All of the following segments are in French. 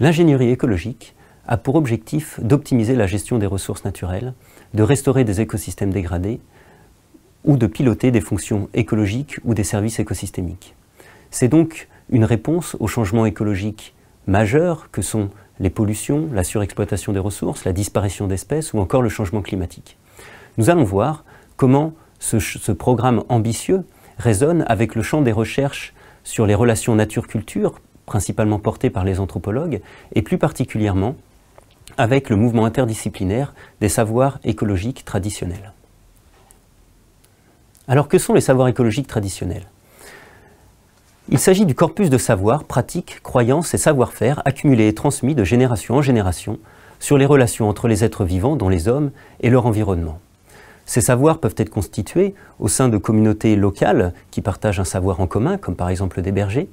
L'ingénierie écologique a pour objectif d'optimiser la gestion des ressources naturelles, de restaurer des écosystèmes dégradés ou de piloter des fonctions écologiques ou des services écosystémiques. C'est donc une réponse aux changements écologiques majeurs que sont les pollutions, la surexploitation des ressources, la disparition d'espèces ou encore le changement climatique. Nous allons voir comment ce, programme ambitieux résonne avec le champ des recherches sur les relations nature-culture principalement porté par les anthropologues, et plus particulièrement avec le mouvement interdisciplinaire des savoirs écologiques traditionnels. Alors que sont les savoirs écologiques traditionnels il s'agit du corpus de savoirs, pratiques, croyances et savoir-faire accumulés et transmis de génération en génération sur les relations entre les êtres vivants, dont les hommes, et leur environnement. Ces savoirs peuvent être constitués au sein de communautés locales qui partagent un savoir en commun, comme par exemple des bergers,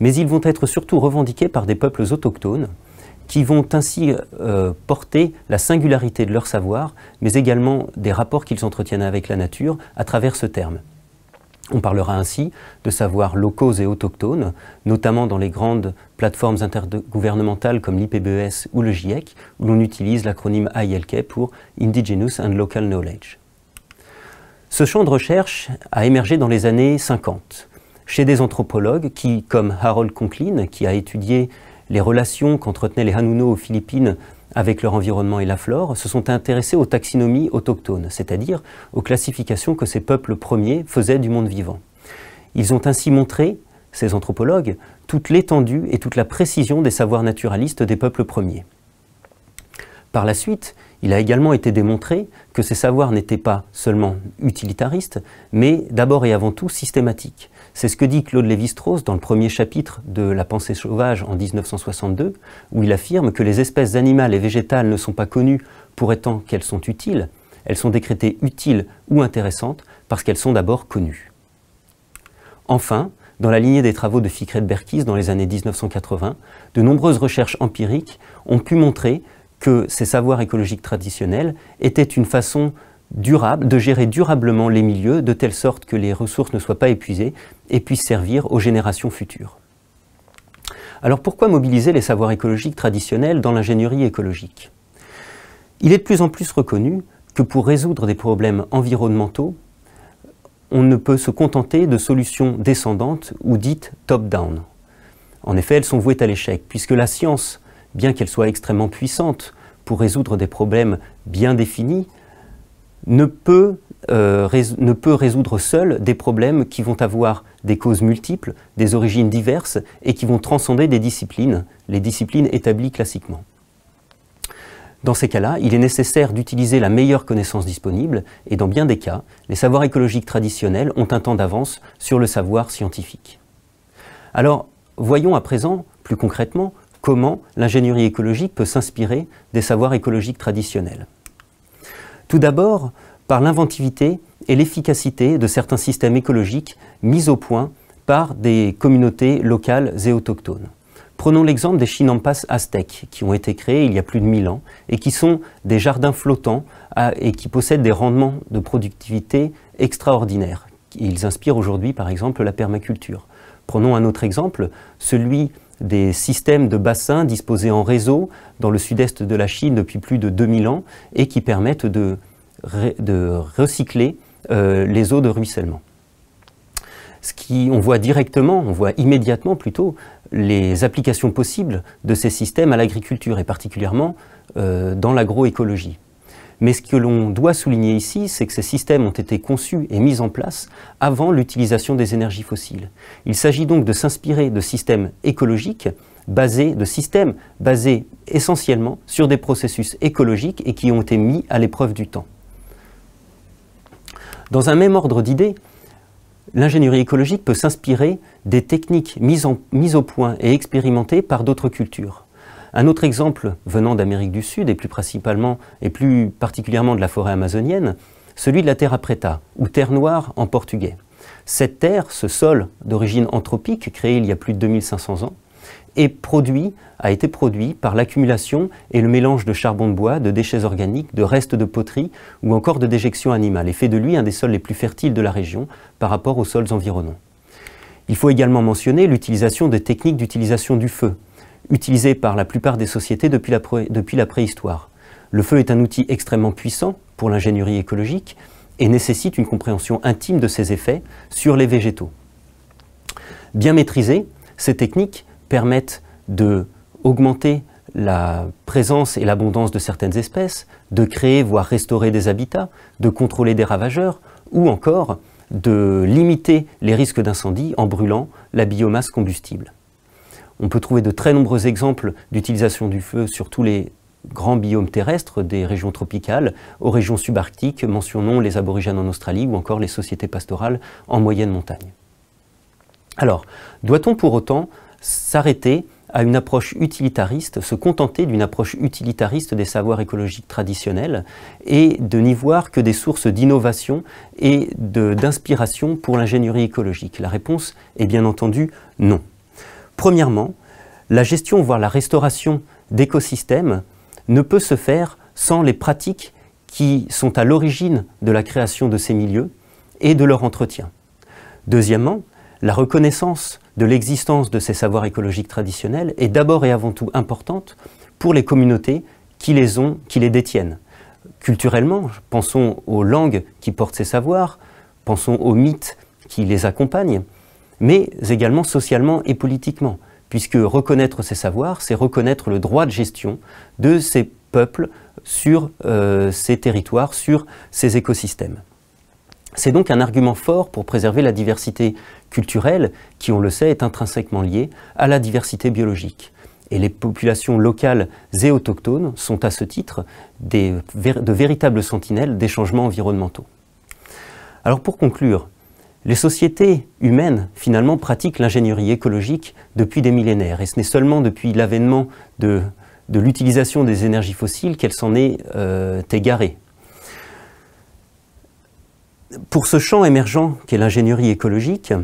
mais ils vont être surtout revendiqués par des peuples autochtones qui vont ainsi euh, porter la singularité de leur savoir, mais également des rapports qu'ils entretiennent avec la nature à travers ce terme. On parlera ainsi de savoirs locaux et autochtones, notamment dans les grandes plateformes intergouvernementales comme l'IPBES ou le GIEC, où l'on utilise l'acronyme ILK pour Indigenous and Local Knowledge. Ce champ de recherche a émergé dans les années 50 chez des anthropologues qui, comme Harold Conklin, qui a étudié les relations qu'entretenaient les Hanuno aux Philippines avec leur environnement et la flore, se sont intéressés aux taxinomies autochtones, c'est-à-dire aux classifications que ces peuples premiers faisaient du monde vivant. Ils ont ainsi montré, ces anthropologues, toute l'étendue et toute la précision des savoirs naturalistes des peuples premiers. Par la suite, il a également été démontré que ces savoirs n'étaient pas seulement utilitaristes, mais d'abord et avant tout systématiques. C'est ce que dit Claude Lévi-Strauss dans le premier chapitre de La pensée sauvage en 1962, où il affirme que les espèces animales et végétales ne sont pas connues pour étant qu'elles sont utiles, elles sont décrétées utiles ou intéressantes parce qu'elles sont d'abord connues. Enfin, dans la lignée des travaux de Fikret Berkis dans les années 1980, de nombreuses recherches empiriques ont pu montrer que ces savoirs écologiques traditionnels étaient une façon durable, de gérer durablement les milieux de telle sorte que les ressources ne soient pas épuisées et puissent servir aux générations futures. Alors pourquoi mobiliser les savoirs écologiques traditionnels dans l'ingénierie écologique Il est de plus en plus reconnu que pour résoudre des problèmes environnementaux, on ne peut se contenter de solutions descendantes ou dites top-down. En effet, elles sont vouées à l'échec, puisque la science bien qu'elle soit extrêmement puissante pour résoudre des problèmes bien définis, euh, ne peut, résoudre seule des problèmes qui vont avoir des causes multiples, des origines diverses et qui vont transcender des disciplines, les disciplines établies classiquement. Dans ces cas-là, il est nécessaire d'utiliser la meilleure connaissance disponible et dans bien des cas, les savoirs écologiques traditionnels ont un temps d'avance sur le savoir scientifique. Alors, voyons à présent, plus concrètement, comment l'ingénierie écologique peut s'inspirer des savoirs écologiques traditionnels. Tout d'abord, par l'inventivité et l'efficacité de certains systèmes écologiques mis au point par des communautés locales et autochtones. Prenons l'exemple des chinampas aztèques, qui ont été créés il y a plus de 1000 ans et qui sont des jardins flottants et qui possèdent des rendements de productivité extraordinaires. Ils inspirent aujourd'hui, par exemple, la permaculture. Prenons un autre exemple, celui des systèmes de bassins disposés en réseau dans le sud-est de la Chine depuis plus de 2000 ans et qui permettent de, recycler euh, les eaux de ruissellement. Ce qui, on voit directement, on voit immédiatement plutôt les applications possibles de ces systèmes à l'agriculture et particulièrement euh, dans l'agroécologie. Mais ce que l'on doit souligner ici, c'est que ces systèmes ont été conçus et mis en place avant l'utilisation des énergies fossiles. Il s'agit donc de s'inspirer de systèmes écologiques basés, de systèmes basés essentiellement sur des processus écologiques et qui ont été mis à l'épreuve du temps. Dans un même ordre d'idées, l'ingénierie écologique peut s'inspirer des techniques mises, mises au point et expérimentées par d'autres cultures. Un autre exemple venant d'Amérique du Sud et plus principalement et plus particulièrement de la forêt amazonienne, celui de la terra preta ou terre noire en portugais. Cette terre, ce sol d'origine anthropique créé il y a plus de 2500 ans, est produit, a été produit par l'accumulation et le mélange de charbon de bois, de déchets organiques, de restes de poterie ou encore de déjections animales, et fait de lui un des sols les plus fertiles de la région par rapport aux sols environnants. Il faut également mentionner l'utilisation des techniques d'utilisation du feu, utilisé par la plupart des sociétés depuis la, depuis la préhistoire. Le feu est un outil extrêmement puissant pour l'ingénierie écologique et nécessite une compréhension intime de ses effets sur les végétaux. Bien maîtrisées, ces techniques permettent d'augmenter la présence et l'abondance de certaines espèces, de créer voire restaurer des habitats, de contrôler des ravageurs ou encore de limiter les risques d'incendie en brûlant la biomasse combustible. On peut trouver de très nombreux exemples d'utilisation du feu sur tous les grands biomes terrestres des régions tropicales aux régions subarctiques, mentionnons les aborigènes en Australie ou encore les sociétés pastorales en moyenne montagne. Alors, doit-on pour autant s'arrêter à une approche utilitariste, se contenter d'une approche utilitariste des savoirs écologiques traditionnels et de n'y voir que des sources d'innovation et d'inspiration pour l'ingénierie écologique La réponse est bien entendu non. Premièrement, la gestion, voire la restauration d'écosystèmes ne peut se faire sans les pratiques qui sont à l'origine de la création de ces milieux et de leur entretien. Deuxièmement, la reconnaissance de l'existence de ces savoirs écologiques traditionnels est d'abord et avant tout importante pour les communautés qui les ont, qui les détiennent. Culturellement, pensons aux langues qui portent ces savoirs, pensons aux mythes qui les accompagnent, mais également socialement et politiquement, puisque reconnaître ces savoirs, c'est reconnaître le droit de gestion de ces peuples sur ces euh, territoires, sur ces écosystèmes. C'est donc un argument fort pour préserver la diversité culturelle, qui, on le sait, est intrinsèquement liée à la diversité biologique. Et les populations locales et autochtones sont à ce titre de véritables sentinelles des changements environnementaux. Alors pour conclure, les sociétés humaines, finalement, pratiquent l'ingénierie écologique depuis des millénaires, et ce n'est seulement depuis l'avènement de, l'utilisation des énergies fossiles qu'elle s'en est euh, égarée. Pour ce champ émergent qu'est l'ingénierie écologique,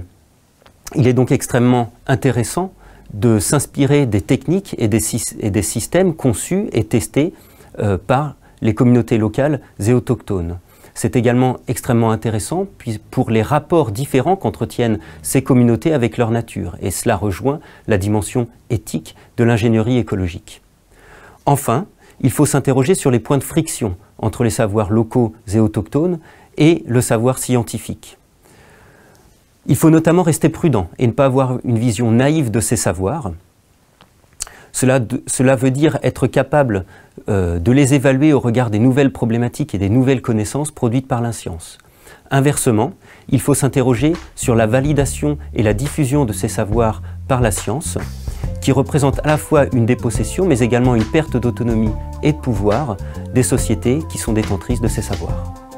il est donc extrêmement intéressant de s'inspirer des techniques et des, systèmes conçus et testés euh, par les communautés locales et autochtones. C'est également extrêmement intéressant pour les rapports différents qu'entretiennent ces communautés avec leur nature, et cela rejoint la dimension éthique de l'ingénierie écologique. Enfin, il faut s'interroger sur les points de friction entre les savoirs locaux et autochtones et le savoir scientifique. Il faut notamment rester prudent et ne pas avoir une vision naïve de ces savoirs. Cela, cela veut dire être capable euh, de les évaluer au regard des nouvelles problématiques et des nouvelles connaissances produites par la science. Inversement, il faut s'interroger sur la validation et la diffusion de ces savoirs par la science, qui représente à la fois une dépossession, mais également une perte d'autonomie et de pouvoir des sociétés qui sont détentrices de ces savoirs.